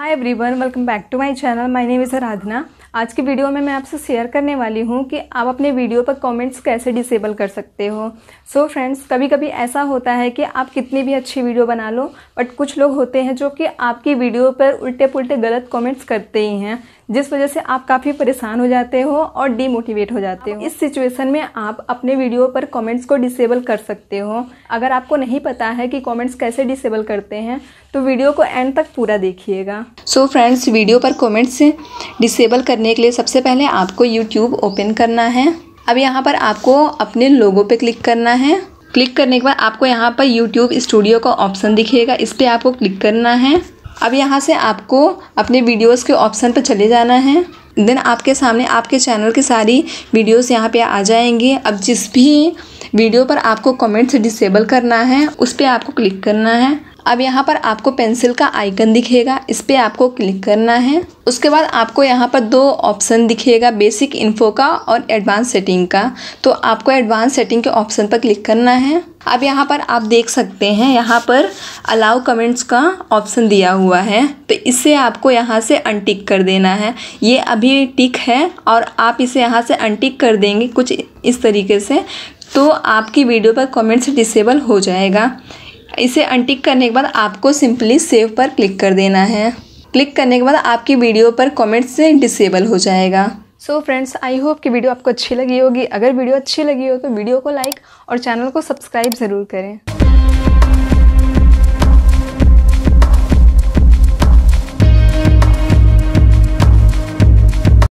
hi everyone welcome back to my channel my name is Aradhana आज की video में मैं आपसे शेयर करने वाली हूँ कि आप अपने वीडियो पर कमेंट्स कैसे डिसेबल कर सकते हो सो so फ्रेंड्स कभी कभी ऐसा होता है कि आप कितनी भी अच्छी वीडियो बना लो बट कुछ लोग होते हैं जो कि आपकी वीडियो पर उल्टे पुल्टे गलत कॉमेंट्स करते ही हैं जिस वजह से आप काफ़ी परेशान हो जाते हो और डिमोटिवेट हो जाते हो इस सिचुएशन में आप अपने वीडियो पर कमेंट्स को डिसेबल कर सकते हो अगर आपको नहीं पता है कि कमेंट्स कैसे डिसेबल करते हैं तो वीडियो को एंड तक पूरा देखिएगा सो फ्रेंड्स वीडियो पर कमेंट्स डिसेबल करने के लिए सबसे पहले आपको यूट्यूब ओपन करना है अब यहाँ पर आपको अपने लोगों पर क्लिक करना है क्लिक करने के बाद आपको यहाँ पर YouTube स्टूडियो का ऑप्शन दिखेगा इस पर आपको क्लिक करना है अब यहाँ से आपको अपने वीडियोस के ऑप्शन पर चले जाना है देन आपके सामने आपके चैनल की सारी वीडियोस यहाँ पे आ जाएंगे अब जिस भी वीडियो पर आपको कमेंट्स डिसेबल करना है उस पर आपको क्लिक करना है अब यहाँ पर आपको पेंसिल का आइकन दिखेगा इस पर आपको क्लिक करना है उसके बाद आपको यहाँ पर दो ऑप्शन दिखेगा बेसिक इन्फो का और एडवांस सेटिंग का तो आपको एडवांस सेटिंग के ऑप्शन पर क्लिक करना है अब यहाँ पर आप देख सकते हैं यहाँ पर अलाउ कमेंट्स का ऑप्शन दिया हुआ है तो इसे आपको यहाँ से अनटिक कर देना है ये अभी टिक है और आप इसे यहाँ से अनटिक कर देंगे कुछ इस तरीके से तो आपकी वीडियो पर कमेंट्स डिसेबल हो जाएगा इसे अनटिक करने के बाद आपको सिंपली सेव पर क्लिक कर देना है क्लिक करने के बाद आपकी वीडियो पर कॉमेंट्स डिसेबल हो जाएगा सो फ्रेंड्स आई होप कि वीडियो आपको अच्छी लगी होगी अगर वीडियो अच्छी लगी हो तो वीडियो को लाइक और चैनल को सब्सक्राइब ज़रूर करें